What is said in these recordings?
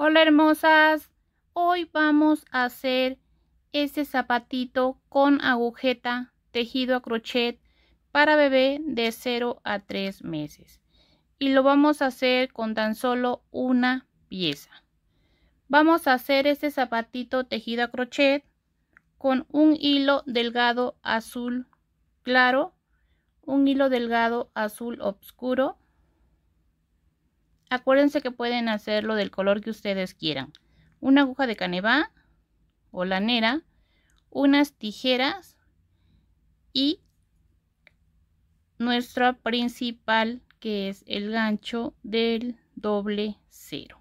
Hola hermosas, hoy vamos a hacer ese zapatito con agujeta tejido a crochet para bebé de 0 a 3 meses y lo vamos a hacer con tan solo una pieza. Vamos a hacer este zapatito tejido a crochet con un hilo delgado azul claro, un hilo delgado azul oscuro Acuérdense que pueden hacerlo del color que ustedes quieran. Una aguja de canevá o lanera, unas tijeras y nuestra principal que es el gancho del doble cero.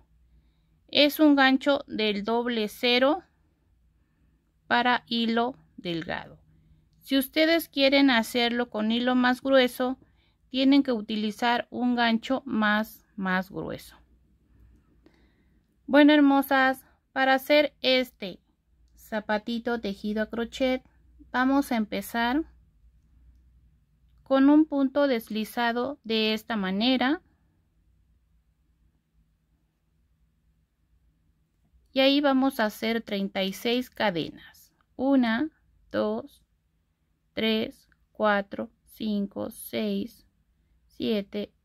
Es un gancho del doble cero para hilo delgado. Si ustedes quieren hacerlo con hilo más grueso, tienen que utilizar un gancho más más grueso. Bueno, hermosas, para hacer este zapatito tejido a crochet, vamos a empezar con un punto deslizado de esta manera. Y ahí vamos a hacer 36 cadenas. 1, 2, 3, 4, 5, 6, 7,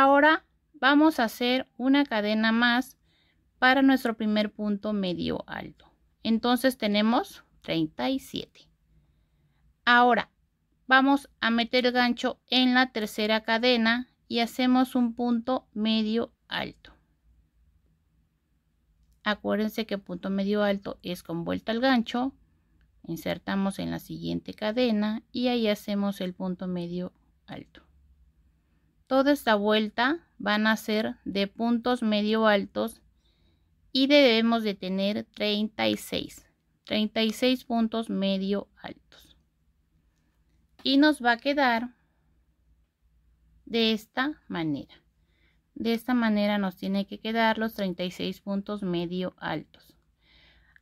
Ahora vamos a hacer una cadena más para nuestro primer punto medio alto. Entonces tenemos 37. Ahora vamos a meter el gancho en la tercera cadena y hacemos un punto medio alto. Acuérdense que punto medio alto es con vuelta al gancho. Insertamos en la siguiente cadena y ahí hacemos el punto medio alto. Toda esta vuelta van a ser de puntos medio altos y debemos de tener 36 36 puntos medio altos y nos va a quedar de esta manera de esta manera nos tiene que quedar los 36 puntos medio altos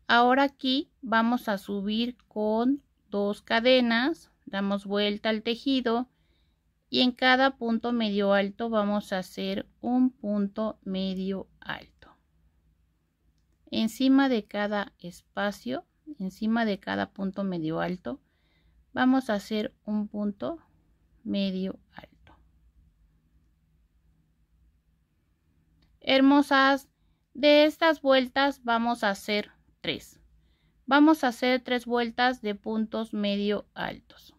ahora aquí vamos a subir con dos cadenas damos vuelta al tejido y en cada punto medio alto vamos a hacer un punto medio alto encima de cada espacio encima de cada punto medio alto vamos a hacer un punto medio alto hermosas de estas vueltas vamos a hacer tres vamos a hacer tres vueltas de puntos medio altos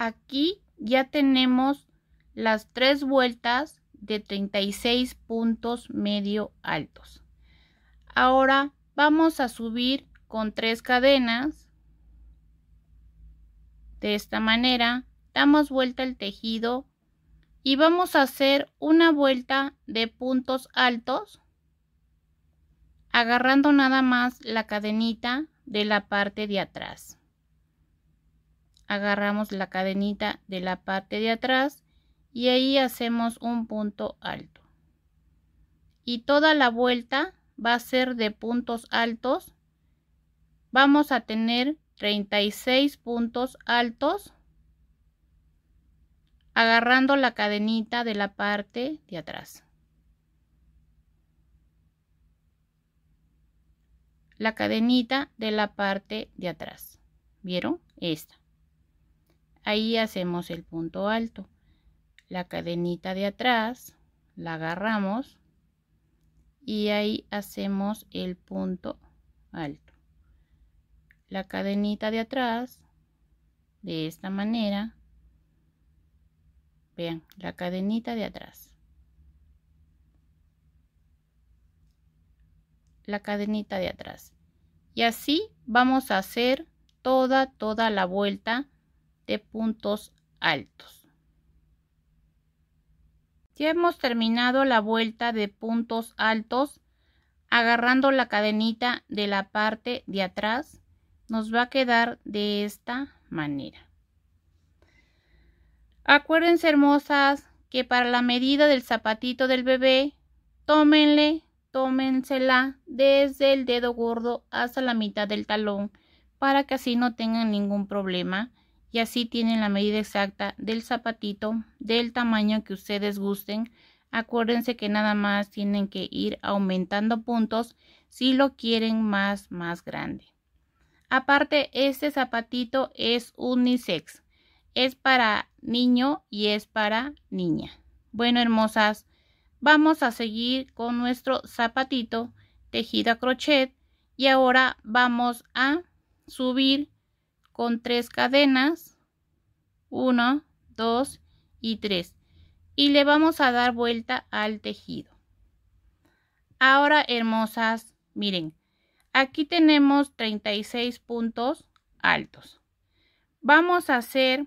Aquí ya tenemos las tres vueltas de 36 puntos medio altos. Ahora vamos a subir con tres cadenas. De esta manera damos vuelta el tejido y vamos a hacer una vuelta de puntos altos agarrando nada más la cadenita de la parte de atrás agarramos la cadenita de la parte de atrás y ahí hacemos un punto alto y toda la vuelta va a ser de puntos altos vamos a tener 36 puntos altos agarrando la cadenita de la parte de atrás la cadenita de la parte de atrás vieron esta Ahí hacemos el punto alto. La cadenita de atrás la agarramos y ahí hacemos el punto alto. La cadenita de atrás de esta manera. Vean, la cadenita de atrás. La cadenita de atrás. Y así vamos a hacer toda, toda la vuelta de puntos altos. Ya hemos terminado la vuelta de puntos altos agarrando la cadenita de la parte de atrás nos va a quedar de esta manera. Acuérdense hermosas que para la medida del zapatito del bebé, tómenle, tómensela desde el dedo gordo hasta la mitad del talón para que así no tengan ningún problema y así tienen la medida exacta del zapatito del tamaño que ustedes gusten. Acuérdense que nada más tienen que ir aumentando puntos si lo quieren más más grande. Aparte, este zapatito es unisex. Es para niño y es para niña. Bueno, hermosas, vamos a seguir con nuestro zapatito tejido a crochet y ahora vamos a subir con tres cadenas 1 2 y 3 y le vamos a dar vuelta al tejido ahora hermosas miren aquí tenemos 36 puntos altos vamos a hacer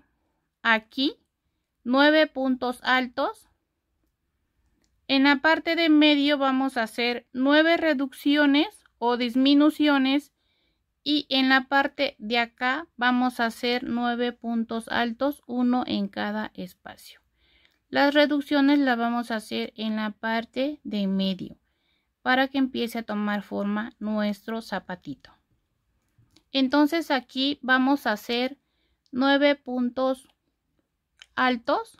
aquí 9 puntos altos en la parte de medio vamos a hacer 9 reducciones o disminuciones y en la parte de acá vamos a hacer nueve puntos altos, uno en cada espacio. Las reducciones las vamos a hacer en la parte de medio para que empiece a tomar forma nuestro zapatito. Entonces aquí vamos a hacer nueve puntos altos.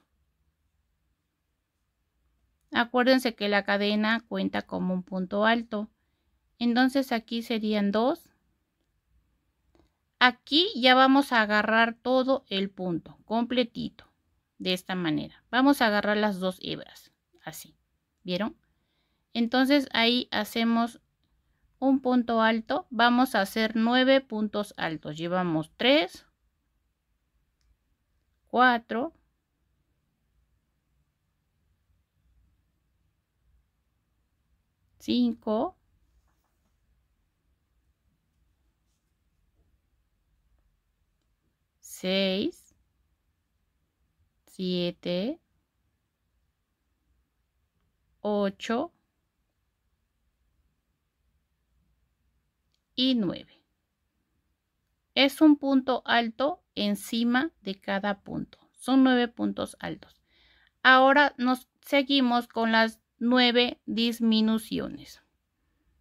Acuérdense que la cadena cuenta como un punto alto. Entonces aquí serían 2, Aquí ya vamos a agarrar todo el punto completito. De esta manera. Vamos a agarrar las dos hebras. Así. ¿Vieron? Entonces ahí hacemos un punto alto. Vamos a hacer nueve puntos altos. Llevamos tres. Cuatro. Cinco. seis, siete, ocho y 9 Es un punto alto encima de cada punto. Son nueve puntos altos. Ahora nos seguimos con las nueve disminuciones.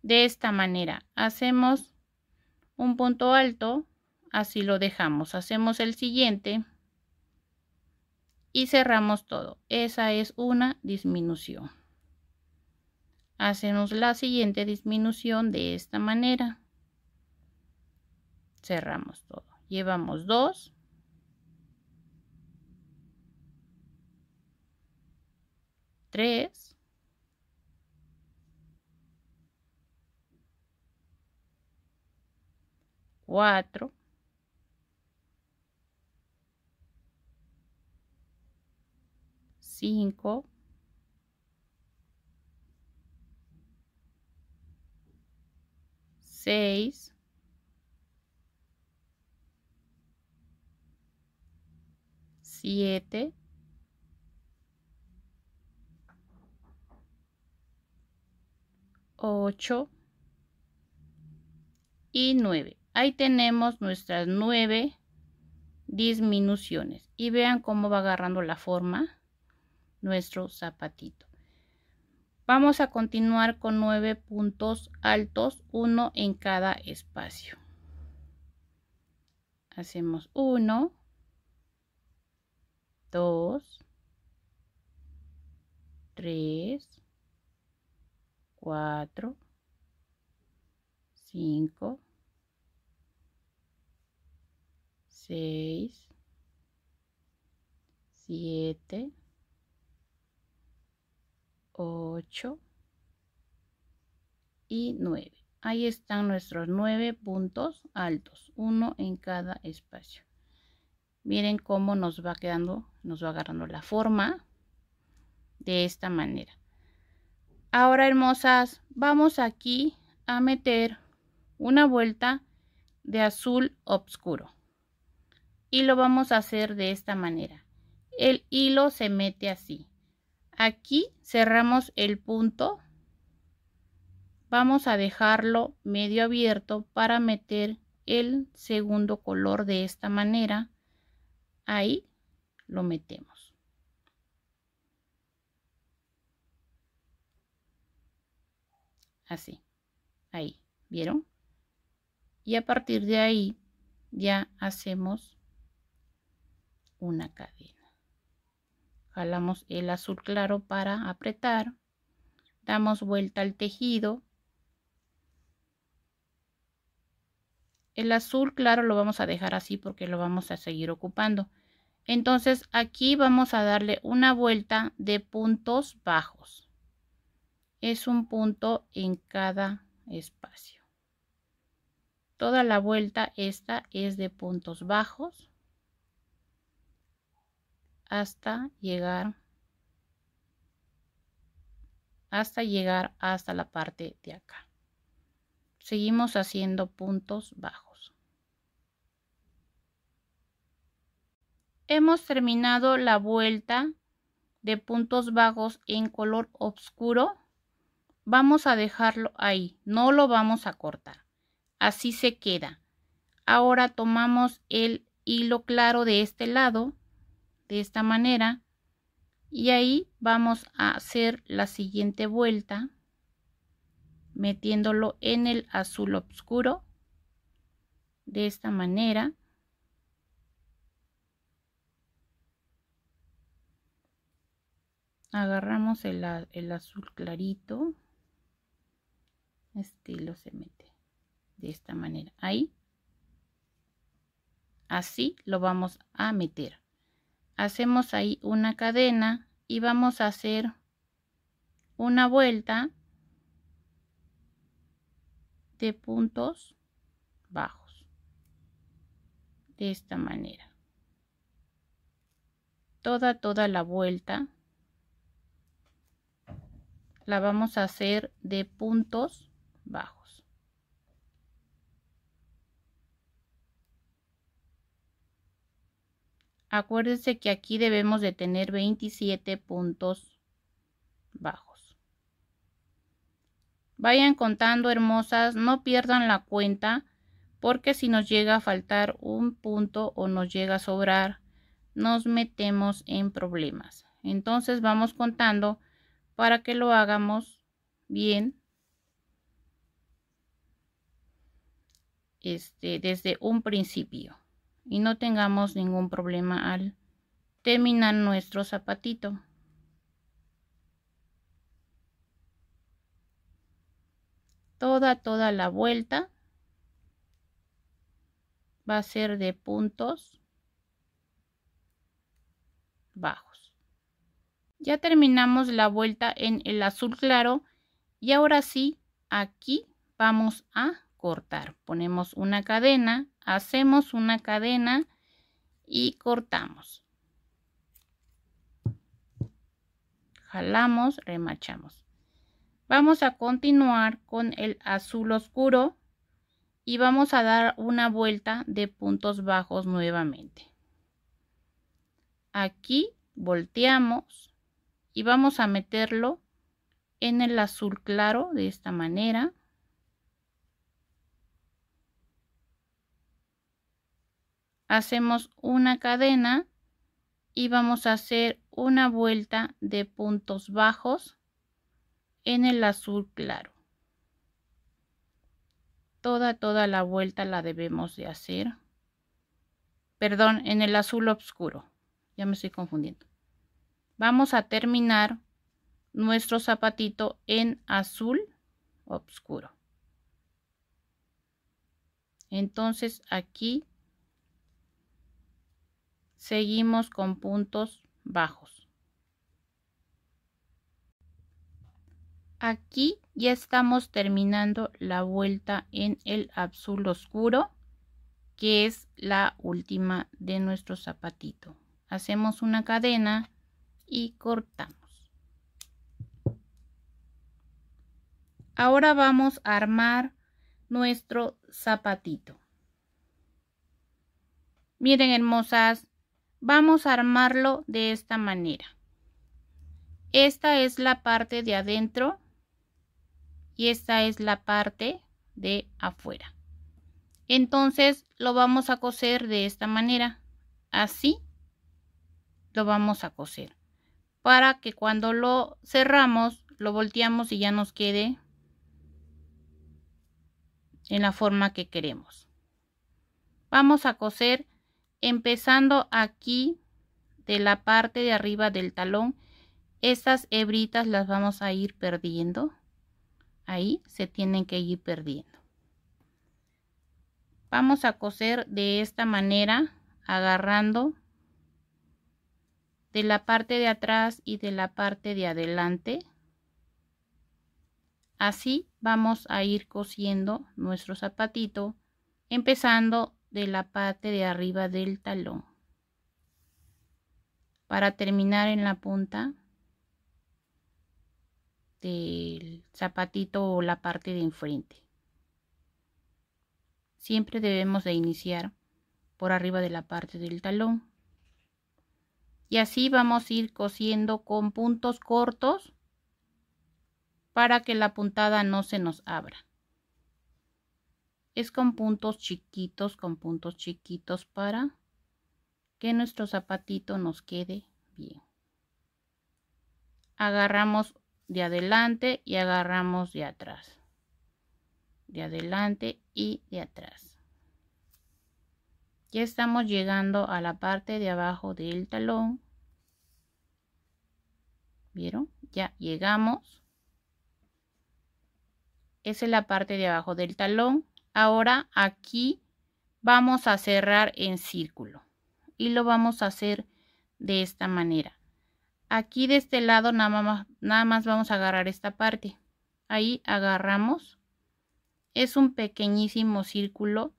De esta manera hacemos un punto alto, así lo dejamos hacemos el siguiente y cerramos todo esa es una disminución hacemos la siguiente disminución de esta manera cerramos todo llevamos dos tres cuatro 5 6 7 8 y 9 ahí tenemos nuestras 9 disminuciones y vean cómo va agarrando la forma nuestro zapatito vamos a continuar con nueve puntos altos uno en cada espacio hacemos 1 2 3 4 5 6 7 y 8 y 9. Ahí están nuestros 9 puntos altos, uno en cada espacio. Miren cómo nos va quedando, nos va agarrando la forma de esta manera. Ahora, hermosas, vamos aquí a meter una vuelta de azul oscuro. Y lo vamos a hacer de esta manera. El hilo se mete así aquí cerramos el punto vamos a dejarlo medio abierto para meter el segundo color de esta manera ahí lo metemos así ahí vieron y a partir de ahí ya hacemos una cadena jalamos el azul claro para apretar damos vuelta al tejido el azul claro lo vamos a dejar así porque lo vamos a seguir ocupando entonces aquí vamos a darle una vuelta de puntos bajos es un punto en cada espacio toda la vuelta esta es de puntos bajos hasta llegar hasta llegar hasta la parte de acá. Seguimos haciendo puntos bajos. Hemos terminado la vuelta de puntos bajos en color oscuro. Vamos a dejarlo ahí, no lo vamos a cortar. Así se queda. Ahora tomamos el hilo claro de este lado de esta manera y ahí vamos a hacer la siguiente vuelta metiéndolo en el azul oscuro de esta manera agarramos el, azul clarito este lo se mete de esta manera ahí así lo vamos a meter hacemos ahí una cadena y vamos a hacer una vuelta de puntos bajos de esta manera toda toda la vuelta la vamos a hacer de puntos bajos acuérdense que aquí debemos de tener 27 puntos bajos. Vayan contando hermosas, no pierdan la cuenta porque si nos llega a faltar un punto o nos llega a sobrar, nos metemos en problemas. Entonces vamos contando para que lo hagamos bien. Este, desde un principio y no tengamos ningún problema al terminar nuestro zapatito. Toda, toda la vuelta va a ser de puntos bajos. Ya terminamos la vuelta en el azul claro y ahora sí, aquí vamos a cortar. Ponemos una cadena, hacemos una cadena y cortamos. Jalamos, remachamos. Vamos a continuar con el azul oscuro y vamos a dar una vuelta de puntos bajos nuevamente. Aquí volteamos y vamos a meterlo en el azul claro de esta manera hacemos una cadena y vamos a hacer una vuelta de puntos bajos en el azul claro toda toda la vuelta la debemos de hacer perdón en el azul oscuro ya me estoy confundiendo vamos a terminar nuestro zapatito en azul oscuro entonces aquí seguimos con puntos bajos. Aquí ya estamos terminando la vuelta en el azul oscuro, que es la última de nuestro zapatito. Hacemos una cadena y cortamos. Ahora vamos a armar nuestro zapatito. Miren hermosas, Vamos a armarlo de esta manera. Esta es la parte de adentro y esta es la parte de afuera. Entonces lo vamos a coser de esta manera. Así lo vamos a coser. Para que cuando lo cerramos, lo volteamos y ya nos quede en la forma que queremos. Vamos a coser empezando aquí de la parte de arriba del talón estas hebritas las vamos a ir perdiendo ahí se tienen que ir perdiendo vamos a coser de esta manera agarrando de la parte de atrás y de la parte de adelante así vamos a ir cosiendo nuestro zapatito empezando de la parte de arriba del talón. Para terminar en la punta del zapatito o la parte de enfrente. Siempre debemos de iniciar por arriba de la parte del talón. Y así vamos a ir cosiendo con puntos cortos para que la puntada no se nos abra es con puntos chiquitos, con puntos chiquitos para que nuestro zapatito nos quede bien. Agarramos de adelante y agarramos de atrás. De adelante y de atrás. Ya estamos llegando a la parte de abajo del talón. ¿Vieron? Ya llegamos. Esa es la parte de abajo del talón Ahora aquí vamos a cerrar en círculo y lo vamos a hacer de esta manera. Aquí de este lado nada más, nada más vamos a agarrar esta parte. Ahí agarramos. Es un pequeñísimo círculo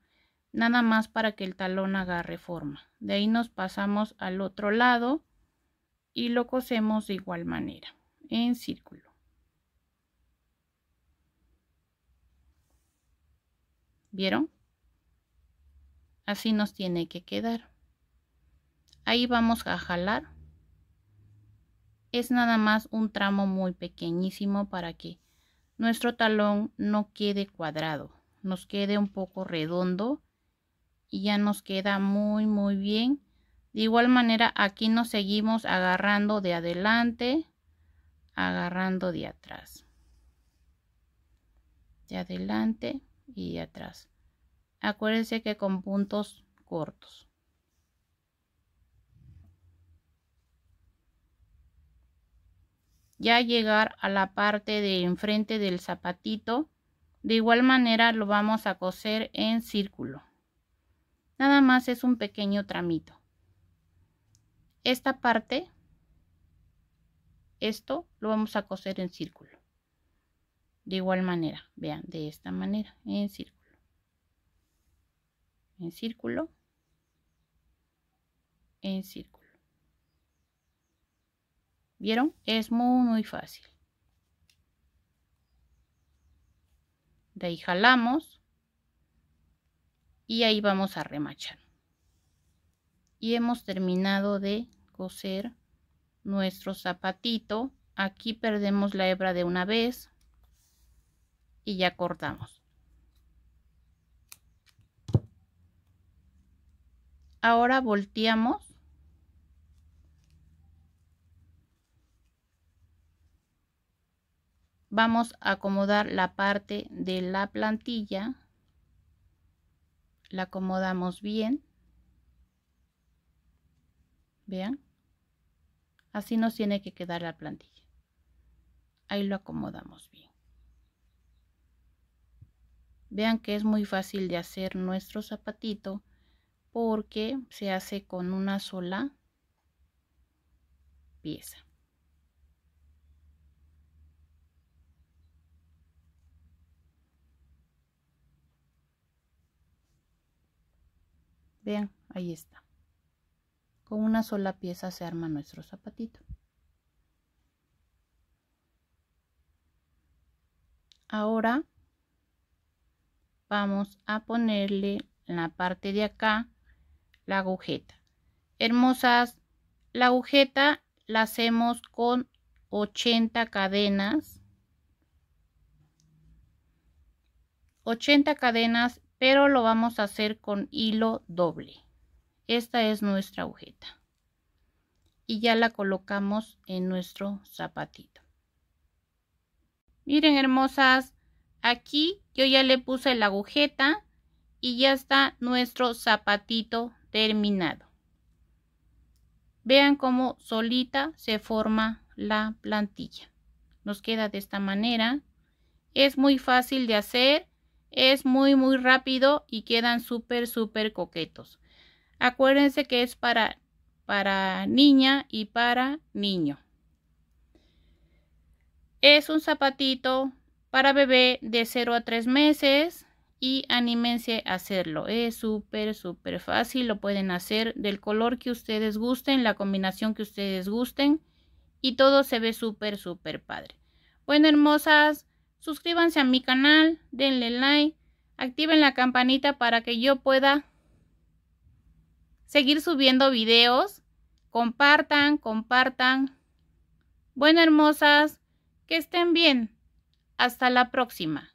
nada más para que el talón agarre forma. De ahí nos pasamos al otro lado y lo cosemos de igual manera en círculo. ¿Vieron? Así nos tiene que quedar. Ahí vamos a jalar. Es nada más un tramo muy pequeñísimo para que nuestro talón no quede cuadrado. Nos quede un poco redondo y ya nos queda muy muy bien. De igual manera aquí nos seguimos agarrando de adelante, agarrando de atrás. De adelante y atrás. Acuérdense que con puntos cortos. Ya llegar a la parte de enfrente del zapatito, de igual manera lo vamos a coser en círculo. Nada más es un pequeño tramito. Esta parte, esto lo vamos a coser en círculo de igual manera vean de esta manera en círculo en círculo en círculo vieron es muy muy fácil de ahí jalamos y ahí vamos a remachar y hemos terminado de coser nuestro zapatito aquí perdemos la hebra de una vez y ya cortamos. Ahora volteamos vamos a acomodar la parte de la plantilla la acomodamos bien vean así nos tiene que quedar la plantilla ahí lo acomodamos bien Vean que es muy fácil de hacer nuestro zapatito porque se hace con una sola pieza. Vean, ahí está. Con una sola pieza se arma nuestro zapatito. Ahora vamos a ponerle en la parte de acá la agujeta hermosas la agujeta la hacemos con 80 cadenas 80 cadenas pero lo vamos a hacer con hilo doble esta es nuestra agujeta y ya la colocamos en nuestro zapatito miren hermosas Aquí yo ya le puse la agujeta y ya está nuestro zapatito terminado. Vean cómo solita se forma la plantilla. Nos queda de esta manera. Es muy fácil de hacer, es muy muy rápido y quedan súper súper coquetos. Acuérdense que es para, para niña y para niño. Es un zapatito para bebé de 0 a 3 meses y anímense a hacerlo. Es súper, súper fácil. Lo pueden hacer del color que ustedes gusten, la combinación que ustedes gusten y todo se ve súper, súper padre. Bueno, hermosas, suscríbanse a mi canal, denle like, activen la campanita para que yo pueda seguir subiendo videos. Compartan, compartan. Bueno, hermosas, que estén bien. Hasta la próxima.